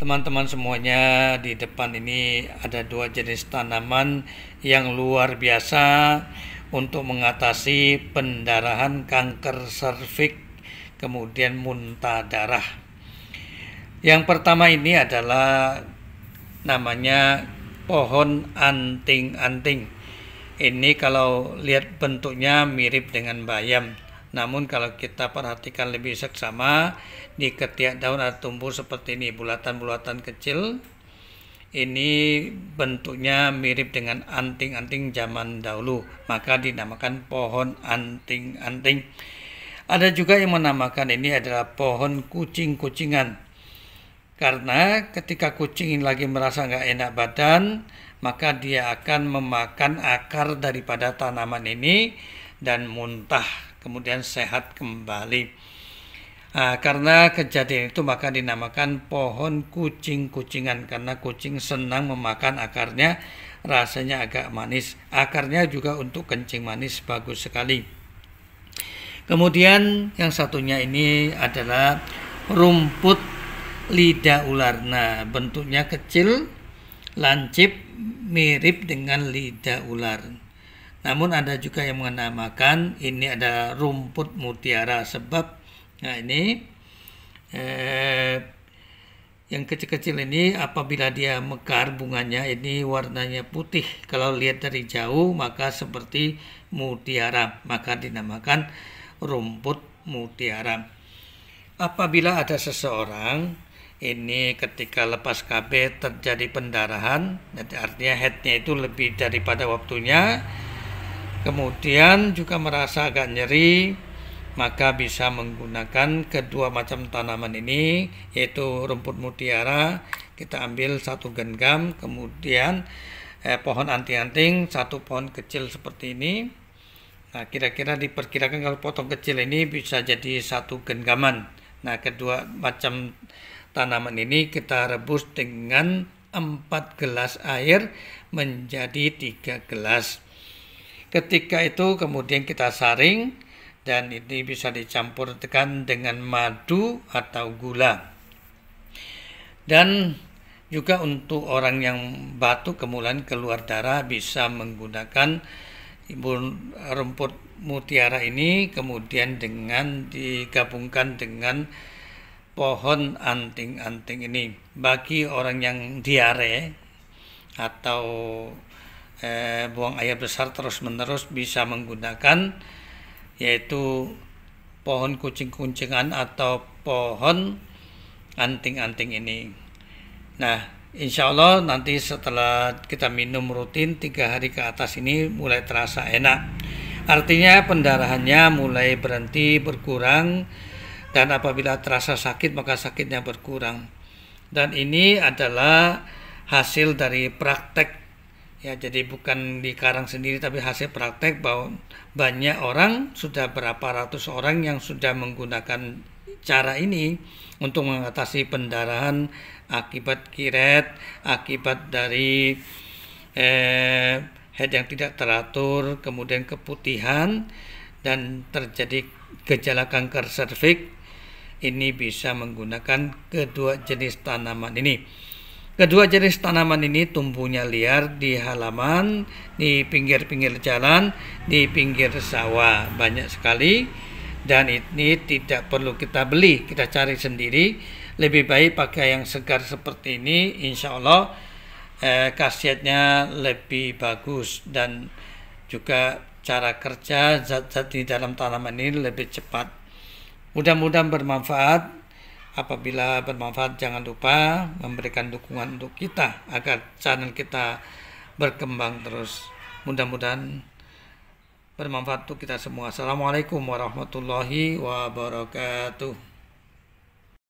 teman-teman semuanya di depan ini ada dua jenis tanaman yang luar biasa untuk mengatasi pendarahan kanker serviks kemudian muntah darah yang pertama ini adalah namanya pohon anting-anting ini kalau lihat bentuknya mirip dengan bayam namun kalau kita perhatikan lebih seksama, di ketiak daun atau tumbuh seperti ini, bulatan-bulatan kecil. Ini bentuknya mirip dengan anting-anting zaman dahulu, maka dinamakan pohon anting-anting. Ada juga yang menamakan ini adalah pohon kucing-kucingan. Karena ketika kucing lagi merasa nggak enak badan, maka dia akan memakan akar daripada tanaman ini dan muntah kemudian sehat kembali. Nah, karena kejadian itu maka dinamakan pohon kucing-kucingan karena kucing senang memakan akarnya rasanya agak manis. Akarnya juga untuk kencing manis bagus sekali. Kemudian yang satunya ini adalah rumput lidah ular. Nah, bentuknya kecil, lancip, mirip dengan lidah ular. Namun ada juga yang menamakan ini ada rumput mutiara sebab nah ini eh, yang kecil-kecil ini apabila dia mekar bunganya ini warnanya putih. Kalau lihat dari jauh maka seperti mutiara, maka dinamakan rumput mutiara. Apabila ada seseorang ini ketika lepas KB terjadi pendarahan, artinya headnya itu lebih daripada waktunya, kemudian juga merasa agak nyeri, maka bisa menggunakan kedua macam tanaman ini, yaitu rumput mutiara, kita ambil satu genggam, kemudian eh, pohon anti-anting, satu pohon kecil seperti ini. Nah, kira-kira diperkirakan kalau potong kecil ini bisa jadi satu genggaman. Nah, kedua macam tanaman ini kita rebus dengan 4 gelas air menjadi 3 gelas. Ketika itu kemudian kita saring dan ini bisa dicampur tekan dengan madu atau gula. Dan juga untuk orang yang batuk kemudian keluar darah bisa menggunakan rumput mutiara ini kemudian dengan digabungkan dengan pohon anting-anting ini bagi orang yang diare atau eh, buang air besar terus-menerus bisa menggunakan yaitu pohon kucing-kuncingan atau pohon anting-anting ini. Nah, insya Allah nanti setelah kita minum rutin tiga hari ke atas ini mulai terasa enak. Artinya pendarahannya mulai berhenti berkurang dan apabila terasa sakit maka sakitnya berkurang. Dan ini adalah hasil dari praktek ya jadi bukan di Karang sendiri tapi hasil praktek bahwa banyak orang sudah berapa ratus orang yang sudah menggunakan cara ini untuk mengatasi pendarahan akibat kiret akibat dari eh, head yang tidak teratur kemudian keputihan dan terjadi gejala kanker serviks ini bisa menggunakan kedua jenis tanaman ini. Kedua jenis tanaman ini tumbuhnya liar di halaman, di pinggir-pinggir jalan, di pinggir sawah banyak sekali dan ini tidak perlu kita beli, kita cari sendiri. Lebih baik pakai yang segar seperti ini, insya Allah eh, khasiatnya lebih bagus dan juga cara kerja zat-zat di dalam tanaman ini lebih cepat. Mudah-mudahan bermanfaat. Apabila bermanfaat jangan lupa memberikan dukungan untuk kita agar channel kita berkembang terus. Mudah-mudahan bermanfaat untuk kita semua. Assalamualaikum warahmatullahi wabarakatuh.